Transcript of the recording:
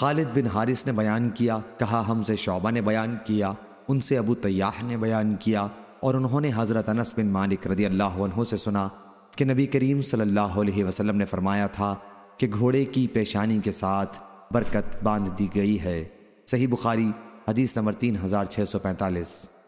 खालिद बिन हारिस ने बयान किया कहा हमसे शोबा ने बयान किया उनसे अबू तयाह ने बयान किया और उन्होंने हज़रत अनस बिन मालिक रदी अल्लाह से सुना कि नबी करीम सल्लल्लाहु अलैहि वसल्लम ने फरमाया था कि घोड़े की पेशानी के साथ बरकत बांध दी गई है सही बुखारी हदीस नंबर तीन हज़ार छः सौ पैंतालीस